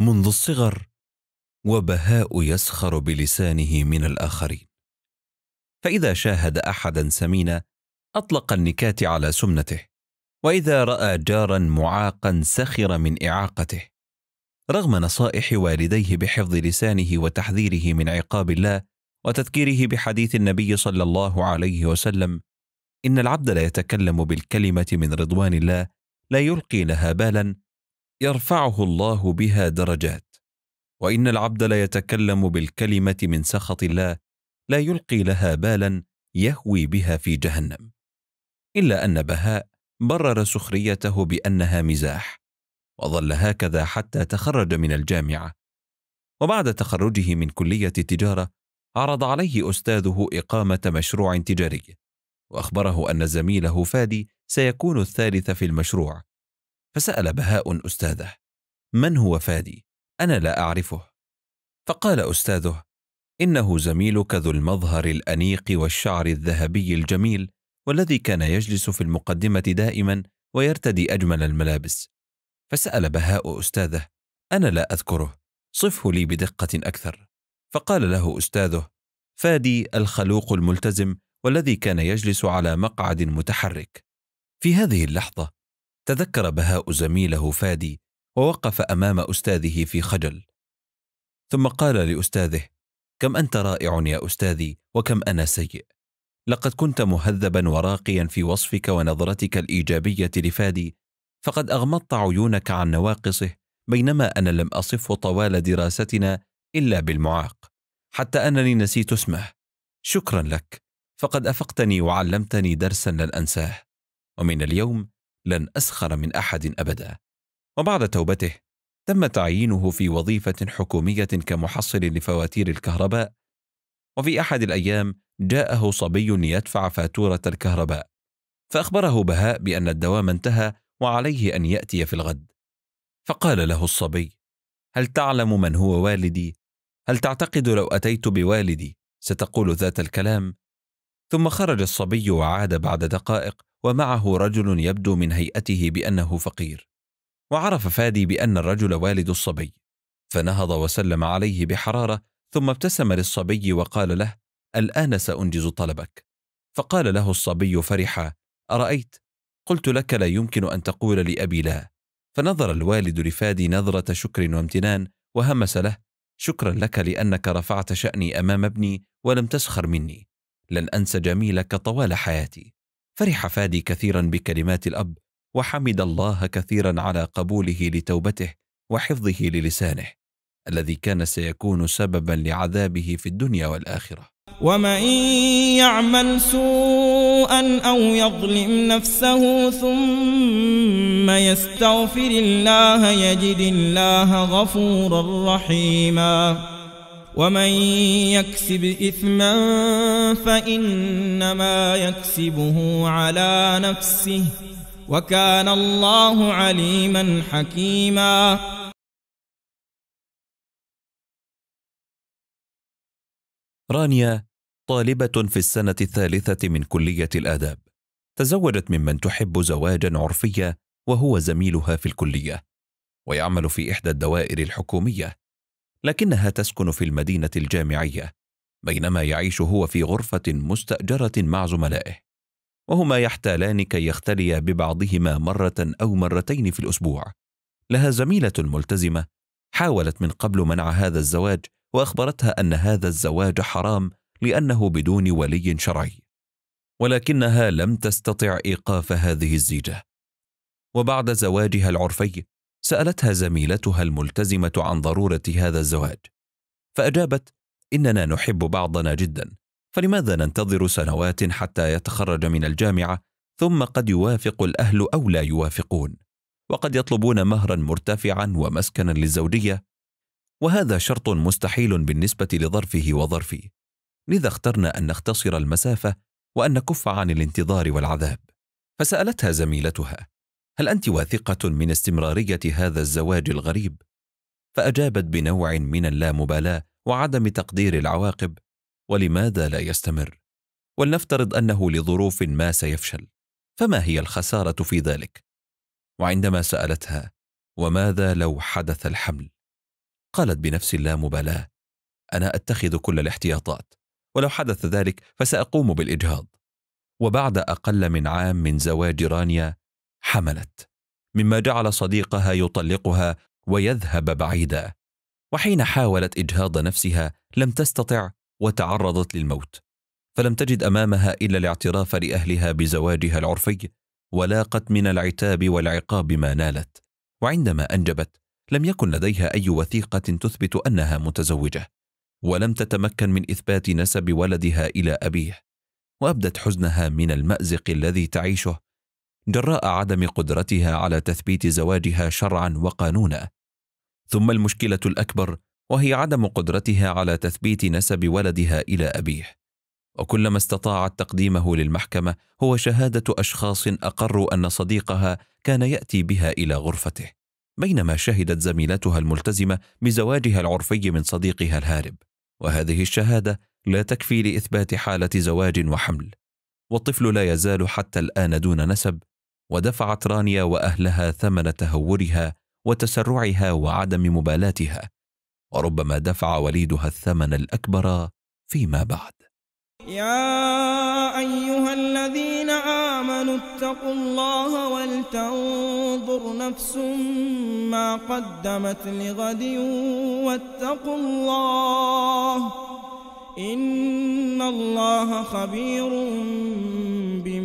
منذ الصغر وبهاء يسخر بلسانه من الاخرين فاذا شاهد احدا سمينا اطلق النكات على سمنته واذا راى جارا معاقا سخر من اعاقته رغم نصائح والديه بحفظ لسانه وتحذيره من عقاب الله وتذكيره بحديث النبي صلى الله عليه وسلم ان العبد لا يتكلم بالكلمه من رضوان الله لا يلقي لها بالا يرفعه الله بها درجات وان العبد ليتكلم بالكلمه من سخط الله لا يلقي لها بالا يهوي بها في جهنم الا ان بهاء برر سخريته بانها مزاح وظل هكذا حتى تخرج من الجامعه وبعد تخرجه من كليه التجاره عرض عليه استاذه اقامه مشروع تجاري واخبره ان زميله فادي سيكون الثالث في المشروع فسأل بهاء أستاذه: من هو فادي؟ أنا لا أعرفه. فقال أستاذه: إنه زميلك ذو المظهر الأنيق والشعر الذهبي الجميل والذي كان يجلس في المقدمة دائما ويرتدي أجمل الملابس. فسأل بهاء أستاذه: أنا لا أذكره، صفه لي بدقة أكثر. فقال له أستاذه: فادي الخلوق الملتزم والذي كان يجلس على مقعد متحرك. في هذه اللحظة تذكر بهاء زميله فادي ووقف امام استاذه في خجل ثم قال لاستاذه كم انت رائع يا استاذي وكم انا سيء لقد كنت مهذبا وراقيا في وصفك ونظرتك الايجابيه لفادي فقد اغمضت عيونك عن نواقصه بينما انا لم اصفه طوال دراستنا الا بالمعاق حتى انني نسيت اسمه شكرا لك فقد افقتني وعلمتني درسا لن انساه ومن اليوم لن أسخر من أحد أبدا وبعد توبته تم تعيينه في وظيفة حكومية كمحصل لفواتير الكهرباء وفي أحد الأيام جاءه صبي ليدفع فاتورة الكهرباء فأخبره بهاء بأن الدوام انتهى وعليه أن يأتي في الغد فقال له الصبي هل تعلم من هو والدي؟ هل تعتقد لو أتيت بوالدي ستقول ذات الكلام؟ ثم خرج الصبي وعاد بعد دقائق ومعه رجل يبدو من هيئته بأنه فقير وعرف فادي بأن الرجل والد الصبي فنهض وسلم عليه بحرارة ثم ابتسم للصبي وقال له الآن سأنجز طلبك فقال له الصبي فرحا أرأيت قلت لك لا يمكن أن تقول لأبي لا فنظر الوالد لفادي نظرة شكر وامتنان وهمس له شكرا لك لأنك رفعت شأني أمام ابني ولم تسخر مني لن أنسى جميلك طوال حياتي فرح فادي كثيرا بكلمات الاب وحمد الله كثيرا على قبوله لتوبته وحفظه للسانه الذي كان سيكون سببا لعذابه في الدنيا والاخره ومن يعمل سوءا او يظلم نفسه ثم يستغفر الله يجد الله غفورا رحيما ومن يكسب إثما فإنما يكسبه على نفسه وكان الله عليما حكيما رانيا طالبة في السنة الثالثة من كلية الآداب تزوجت ممن تحب زواجا عرفيا وهو زميلها في الكلية ويعمل في إحدى الدوائر الحكومية لكنها تسكن في المدينة الجامعية بينما يعيش هو في غرفة مستأجرة مع زملائه وهما يحتالان كي يختليا ببعضهما مرة أو مرتين في الأسبوع لها زميلة ملتزمة حاولت من قبل منع هذا الزواج وأخبرتها أن هذا الزواج حرام لأنه بدون ولي شرعي ولكنها لم تستطع إيقاف هذه الزيجة وبعد زواجها العرفي سالتها زميلتها الملتزمه عن ضروره هذا الزواج فاجابت اننا نحب بعضنا جدا فلماذا ننتظر سنوات حتى يتخرج من الجامعه ثم قد يوافق الاهل او لا يوافقون وقد يطلبون مهرا مرتفعا ومسكنا للزوجيه وهذا شرط مستحيل بالنسبه لظرفه وظرفي لذا اخترنا ان نختصر المسافه وان نكف عن الانتظار والعذاب فسالتها زميلتها هل انت واثقه من استمراريه هذا الزواج الغريب فاجابت بنوع من اللامبالاه وعدم تقدير العواقب ولماذا لا يستمر ولنفترض انه لظروف ما سيفشل فما هي الخساره في ذلك وعندما سالتها وماذا لو حدث الحمل قالت بنفس اللامبالاه انا اتخذ كل الاحتياطات ولو حدث ذلك فساقوم بالاجهاض وبعد اقل من عام من زواج رانيا حملت مما جعل صديقها يطلقها ويذهب بعيدا وحين حاولت اجهاض نفسها لم تستطع وتعرضت للموت فلم تجد امامها الا الاعتراف لاهلها بزواجها العرفي ولاقت من العتاب والعقاب ما نالت وعندما انجبت لم يكن لديها اي وثيقه تثبت انها متزوجه ولم تتمكن من اثبات نسب ولدها الى ابيه وابدت حزنها من المازق الذي تعيشه جراء عدم قدرتها على تثبيت زواجها شرعا وقانونا ثم المشكله الاكبر وهي عدم قدرتها على تثبيت نسب ولدها الى ابيه وكلما استطاعت تقديمه للمحكمه هو شهاده اشخاص اقروا ان صديقها كان ياتي بها الى غرفته بينما شهدت زميلتها الملتزمه بزواجها العرفي من صديقها الهارب وهذه الشهاده لا تكفي لاثبات حاله زواج وحمل والطفل لا يزال حتى الان دون نسب ودفعت رانيا واهلها ثمن تهورها وتسرعها وعدم مبالاتها وربما دفع وليدها الثمن الاكبر فيما بعد يا ايها الذين امنوا اتقوا الله ولتنظر نفس ما قدمت لغد واتقوا الله ان الله خبير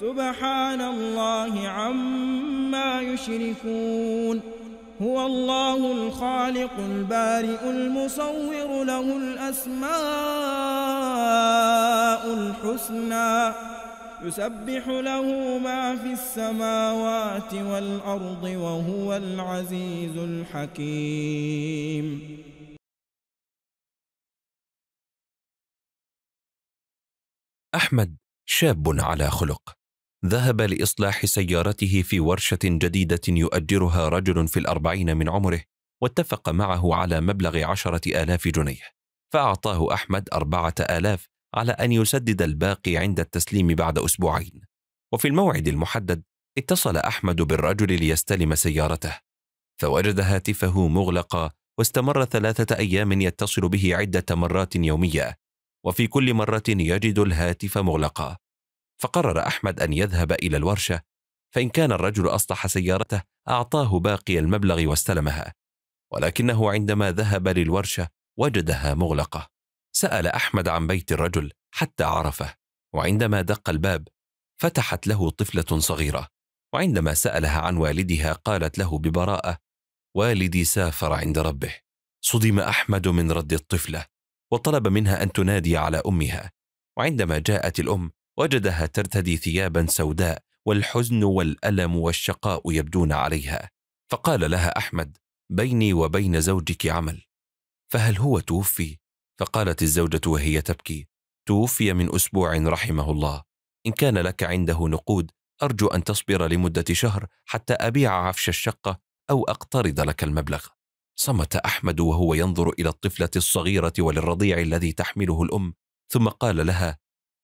سبحان الله عما يشركون هو الله الخالق البارئ المصور له الأسماء الحسنى يسبح له ما في السماوات والأرض وهو العزيز الحكيم أحمد شاب على خلق ذهب لإصلاح سيارته في ورشة جديدة يؤجرها رجل في الأربعين من عمره واتفق معه على مبلغ عشرة آلاف جنيه فأعطاه أحمد أربعة آلاف على أن يسدد الباقي عند التسليم بعد أسبوعين وفي الموعد المحدد اتصل أحمد بالرجل ليستلم سيارته فوجد هاتفه مغلقا واستمر ثلاثة أيام يتصل به عدة مرات يومية وفي كل مرة يجد الهاتف مغلقا فقرر أحمد أن يذهب إلى الورشة فإن كان الرجل أصلح سيارته أعطاه باقي المبلغ واستلمها ولكنه عندما ذهب للورشة وجدها مغلقة سأل أحمد عن بيت الرجل حتى عرفه وعندما دق الباب فتحت له طفلة صغيرة وعندما سألها عن والدها قالت له ببراءة والدي سافر عند ربه صدم أحمد من رد الطفلة وطلب منها أن تنادي على أمها وعندما جاءت الأم وجدها ترتدي ثيابا سوداء والحزن والالم والشقاء يبدون عليها فقال لها احمد بيني وبين زوجك عمل فهل هو توفي فقالت الزوجه وهي تبكي توفي من اسبوع رحمه الله ان كان لك عنده نقود ارجو ان تصبر لمده شهر حتى ابيع عفش الشقه او اقترض لك المبلغ صمت احمد وهو ينظر الى الطفله الصغيره وللرضيع الذي تحمله الام ثم قال لها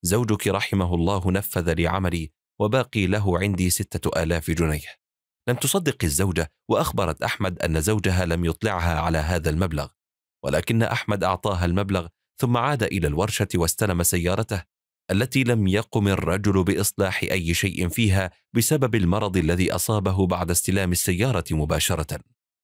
زوجك رحمه الله نفذ لي عملي وباقي له عندي ستة آلاف جنيه لم تصدق الزوجة وأخبرت أحمد أن زوجها لم يطلعها على هذا المبلغ ولكن أحمد أعطاها المبلغ ثم عاد إلى الورشة واستلم سيارته التي لم يقم الرجل بإصلاح أي شيء فيها بسبب المرض الذي أصابه بعد استلام السيارة مباشرة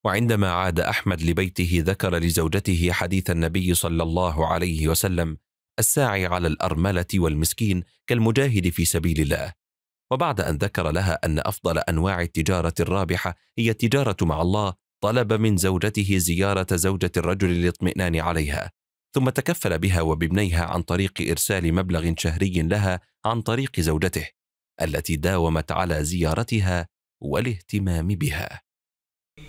وعندما عاد أحمد لبيته ذكر لزوجته حديث النبي صلى الله عليه وسلم الساعي على الأرملة والمسكين كالمجاهد في سبيل الله وبعد أن ذكر لها أن أفضل أنواع التجارة الرابحة هي التجارة مع الله طلب من زوجته زيارة زوجة الرجل للاطمئنان عليها ثم تكفل بها وبابنيها عن طريق إرسال مبلغ شهري لها عن طريق زوجته التي داومت على زيارتها والاهتمام بها